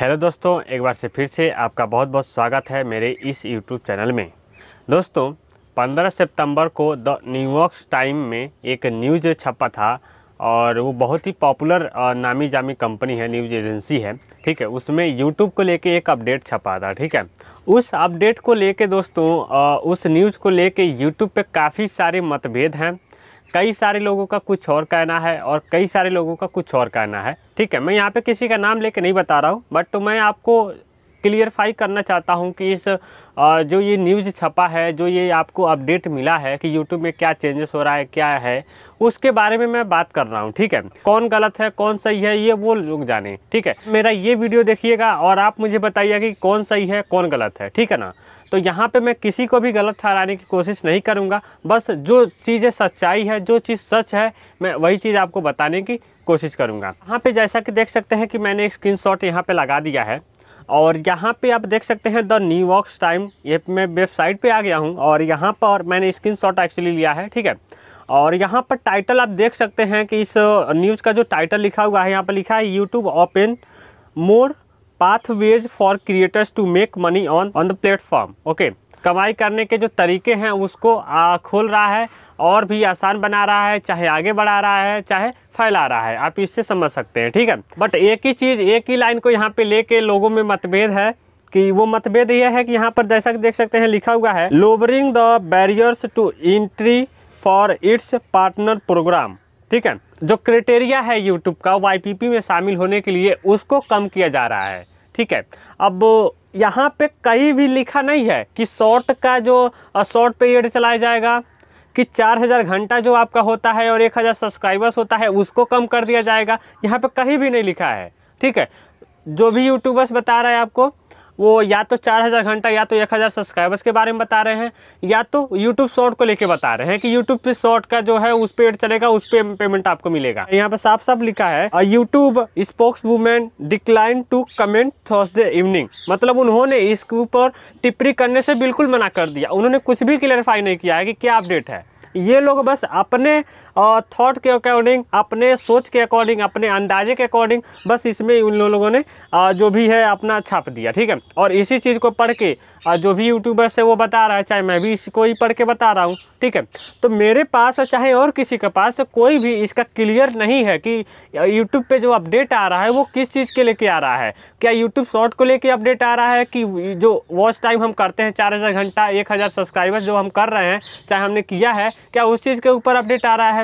hello दोस्तों एक बार से फिर से आपका बहुत बहुत स्वागत है मेरे इस यूट्यूब चैनल में दोस्तों 15 सितंबर को द न्यूयॉर्क टाइम में एक न्यूज़ छपा था और वो बहुत ही पॉपुलर नामी जामी कंपनी है न्यूज़ एजेंसी है ठीक है उसमें यूट्यूब को लेके एक अपडेट छपा था ठीक है उस अपडेट को लेके दोस्तों उस न्यूज़ को लेके यूट्यूब पे काफ़ी सारे मतभेद हैं कई सारे लोगों का कुछ और कहना है और कई सारे लोगों का कुछ और कहना है ठीक है मैं यहाँ पे किसी का नाम लेके नहीं बता रहा हूँ बट तो मैं आपको क्लियरफाई करना चाहता हूँ कि इस जो ये न्यूज़ छपा है जो ये आपको अपडेट मिला है कि यूट्यूब में क्या चेंजेस हो रहा है क्या है उसके बारे में मैं बात कर रहा हूँ ठीक है कौन गलत है कौन सही है ये वो लोग जाने ठीक है मेरा ये वीडियो देखिएगा और आप मुझे बताइएगा कि कौन सही है कौन गलत है ठीक है ना तो यहाँ पे मैं किसी को भी गलत ठहराने की कोशिश नहीं करूँगा बस जो चीज़ें सच्चाई है जो चीज़ सच है मैं वही चीज़ आपको बताने की कोशिश करूँगा यहाँ पे जैसा कि देख सकते हैं कि मैंने एक स्क्रीन शॉट यहाँ पर लगा दिया है और यहाँ पे आप देख सकते हैं द न्यू वॉक्स टाइम ये मैं वेबसाइट पे आ गया हूँ और यहाँ पर मैंने स्क्रीन शॉट एक्चुअली लिया है ठीक है और यहाँ पर टाइटल आप देख सकते हैं कि इस न्यूज़ का जो टाइटल लिखा हुआ है यहाँ पर लिखा है YouTube open more pathways for creators to make money on on the platform okay कमाई करने के जो तरीके हैं उसको आ, खोल रहा है और भी आसान बना रहा है चाहे आगे बढ़ा रहा है चाहे फैला रहा है आप इससे समझ सकते हैं ठीक है बट एक ही चीज़ एक ही लाइन को यहाँ पे लेके लोगों में मतभेद है कि वो मतभेद यह है कि यहाँ पर जैसा कि देख सकते हैं लिखा हुआ है lowering the barriers to entry for its partner program ठीक है जो क्राइटेरिया है यूट्यूब का वाई में शामिल होने के लिए उसको कम किया जा रहा है ठीक है अब यहाँ पे कहीं भी लिखा नहीं है कि शॉर्ट का जो शॉर्ट पीरियड चलाया जाएगा कि 4000 घंटा जो आपका होता है और 1000 सब्सक्राइबर्स होता है उसको कम कर दिया जाएगा यहाँ पे कहीं भी नहीं लिखा है ठीक है जो भी यूट्यूबर्स बता रहा है आपको वो या तो 4000 घंटा या तो 1000 सब्सक्राइबर्स के बारे में बता रहे हैं या तो यूट्यूब शॉर्ट को लेके बता रहे हैं कि यूट्यूब पे शॉर्ट का जो है उस पर एड चलेगा उस पर पेमेंट आपको मिलेगा यहाँ पे साफ साफ लिखा है YouTube spokeswoman decline to comment Thursday evening मतलब उन्होंने इसके ऊपर टिप्पणी करने से बिल्कुल मना कर दिया उन्होंने कुछ भी क्लैरिफाई नहीं किया है कि क्या अपडेट है ये लोग बस अपने और थॉट के अकॉर्डिंग अपने सोच के अकॉर्डिंग अपने अंदाजे के अकॉर्डिंग बस इसमें उन लोगों ने जो भी है अपना छाप दिया ठीक है और इसी चीज़ को पढ़ के जो भी यूट्यूबर्स है वो बता रहा है चाहे मैं भी इसको ही पढ़ के बता रहा हूँ ठीक है तो मेरे पास चाहे और किसी के पास कोई भी इसका क्लियर नहीं है कि यूट्यूब पर जो अपडेट आ रहा है वो किस चीज़ के लेके आ रहा है क्या यूट्यूब शॉर्ट को लेकर अपडेट आ रहा है कि जो वॉच टाइम हम करते हैं चार हज़ार घंटा एक हज़ार सब्सक्राइबर्स जो हम कर रहे हैं चाहे हमने किया है क्या उस चीज़ के ऊपर अपडेट आ रहा है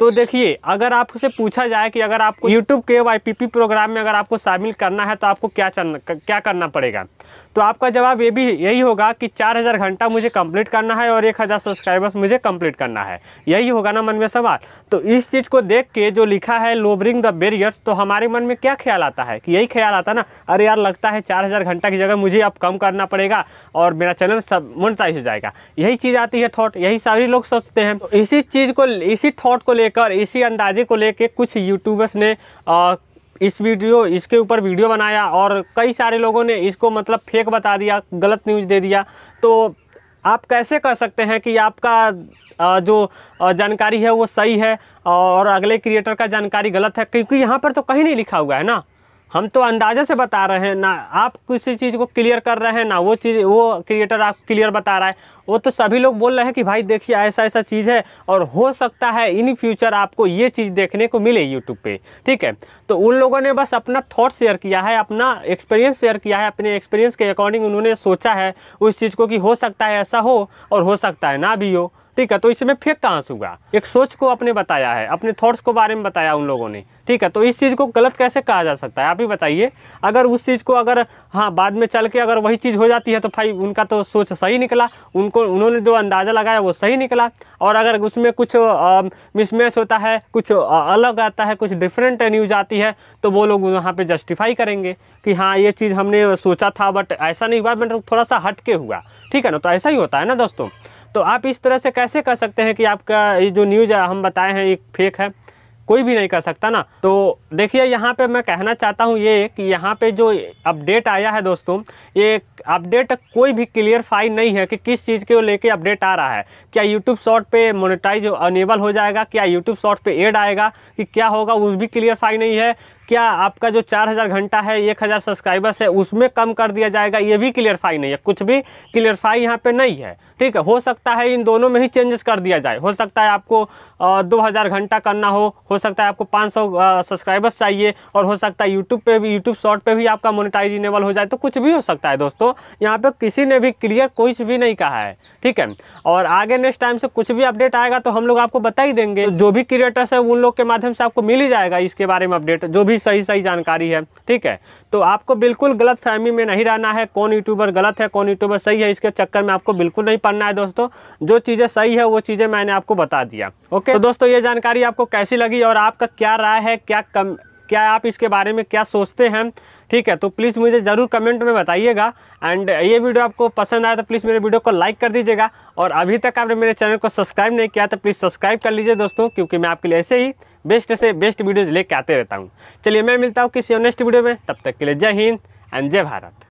तो देखिए अगर आपसे पूछा जाए कि अगर आपको यूट्यूब के वाई प्रोग्राम में अगर आपको शामिल करना है तो आपको क्या चलना क्या करना पड़ेगा तो आपका जवाब ये भी यही होगा कि 4000 घंटा मुझे कंप्लीट करना है और 1000 सब्सक्राइबर्स मुझे कंप्लीट करना है यही होगा ना मन में सवाल तो इस चीज़ को देख के जो लिखा है लोबरिंग द बेरियर्स तो हमारे मन में क्या ख्याल आता है कि यही ख्याल आता ना अरे यार लगता है चार घंटा की जगह मुझे अब कम करना पड़ेगा और मेरा चैनल सब मोनिटाइज हो जाएगा यही चीज़ आती है थॉट यही सारे लोग सोचते हैं तो इसी चीज़ को इसी थॉट को लेकर लेकर इसी अंदाजे को लेकर कुछ यूट्यूबर्स ने आ, इस वीडियो इसके ऊपर वीडियो बनाया और कई सारे लोगों ने इसको मतलब फेक बता दिया गलत न्यूज़ दे दिया तो आप कैसे कह सकते हैं कि आपका जो जानकारी है वो सही है और अगले क्रिएटर का जानकारी गलत है क्योंकि यहाँ पर तो कहीं नहीं लिखा हुआ है ना हम तो अंदाजे से बता रहे हैं ना आप किसी चीज़ को क्लियर कर रहे हैं ना वो चीज़ वो क्रिएटर आप क्लियर बता रहा है वो तो सभी लोग बोल रहे हैं कि भाई देखिए ऐसा ऐसा चीज़ है और हो सकता है इन फ्यूचर आपको ये चीज़ देखने को मिले यूट्यूब पे ठीक है तो उन लोगों ने बस अपना थॉट शेयर किया है अपना एक्सपीरियंस शेयर किया है अपने एक्सपीरियंस के अकॉर्डिंग उन्होंने सोचा है उस चीज़ को कि हो सकता है ऐसा हो और हो सकता है ना भी हो ठीक है तो इसमें फेक कहाँ से हुआ एक सोच को आपने बताया है अपने थॉट्स को बारे में बताया उन लोगों ने ठीक है तो इस चीज़ को गलत कैसे कहा जा सकता है आप ही बताइए अगर उस चीज़ को अगर हाँ बाद में चल के अगर वही चीज़ हो जाती है तो भाई उनका तो सोच सही निकला उनको उन्होंने जो अंदाज़ा लगाया वो सही निकला और अगर उसमें कुछ मिसमैच होता है कुछ अलग आता है कुछ डिफरेंट न्यूज आती है तो वो लोग वहाँ पर जस्टिफाई करेंगे कि हाँ ये चीज़ हमने सोचा था बट ऐसा नहीं हुआ बट मतलब थोड़ा सा हट हुआ ठीक है ना तो ऐसा ही होता है ना दोस्तों तो आप इस तरह से कैसे कर सकते हैं कि आपका ये जो न्यूज़ हम बताए हैं ये फेक है कोई भी नहीं कर सकता ना तो देखिए यहाँ पे मैं कहना चाहता हूँ ये कि यहाँ पे जो अपडेट आया है दोस्तों ये अपडेट कोई भी क्लियरफाई नहीं है कि किस चीज़ के लेके अपडेट आ रहा है क्या यूट्यूब शॉर्ट पे मोनेटाइज अनेबल हो जाएगा क्या यूट्यूब शॉर्ट पे एड आएगा कि क्या होगा उस भी क्लियरफाई नहीं है क्या आपका जो चार हज़ार घंटा है एक हज़ार सब्सक्राइबर्स है उसमें कम कर दिया जाएगा ये भी क्लियरफाई नहीं है कुछ भी क्लियरफाई यहाँ पे नहीं है ठीक है हो सकता है इन दोनों में ही चेंजेस कर दिया जाए हो सकता है आपको दो हज़ार घंटा करना हो हो सकता है आपको पाँच सौ सब्सक्राइबर्स चाहिए और हो सकता है यूट्यूब पर भी यूट्यूब शॉर्ट पर भी आपका मोनिटाइज इनेबल हो जाए तो कुछ भी हो सकता है दोस्तों यहाँ पर किसी ने भी क्लियर कुछ भी नहीं कहा है ठीक है और आगे नेक्स्ट टाइम से कुछ भी अपडेट आएगा तो हम लोग आपको बता ही देंगे जो भी क्रिएटर्स है उन लोग के माध्यम से आपको मिल ही जाएगा इसके बारे में अपडेट जो भी भी सही सही जानकारी है ठीक है तो आपको बिल्कुल गलत फहमी में नहीं रहना है कौन यूट्यूबर गलत है कौन यूट्यूबर सही है इसके चक्कर में आपको बिल्कुल नहीं पढ़ना है दोस्तों जो चीज़ें सही है वो चीज़ें मैंने आपको बता दिया ओके तो दोस्तों ये जानकारी आपको कैसी लगी और आपका क्या राय है क्या कम क्या आप इसके बारे में क्या सोचते हैं ठीक है तो प्लीज़ मुझे ज़रूर कमेंट में बताइएगा एंड ये वीडियो आपको पसंद आया तो प्लीज़ मेरे वीडियो को लाइक कर दीजिएगा और अभी तक आपने मेरे चैनल को सब्सक्राइब नहीं किया तो प्लीज़ सब्सक्राइब कर लीजिए दोस्तों क्योंकि मैं आपके लिए ऐसे ही बेस्ट से बेस्ट वीडियोज़ लेके आते रहता हूँ चलिए मैं मिलता हूँ किसी नेक्स्ट वीडियो में तब तक के लिए जय हिंद एंड जय भारत